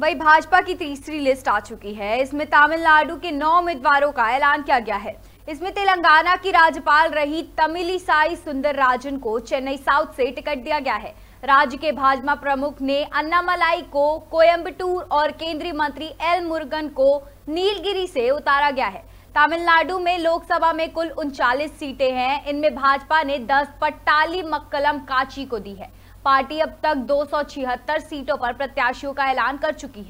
वही भाजपा की तीसरी लिस्ट आ चुकी है इसमें तमिलनाडु के नौ उम्मीदवारों का ऐलान किया गया है इसमें तेलंगाना की राज्यपाल रही तमिलीसाई सुंदर राजन को चेन्नई साउथ से टिकट दिया गया है राज्य के भाजपा प्रमुख ने अन्नामलाई को कोयम्बटूर और केंद्रीय मंत्री एल मुर्गन को नीलगिरी से उतारा गया है तमिलनाडु में लोकसभा में कुल उनचालीस सीटें हैं इनमें भाजपा ने 10 पट्टाली मक्कलम काची को दी है पार्टी अब तक दो सीटों पर प्रत्याशियों का ऐलान कर चुकी है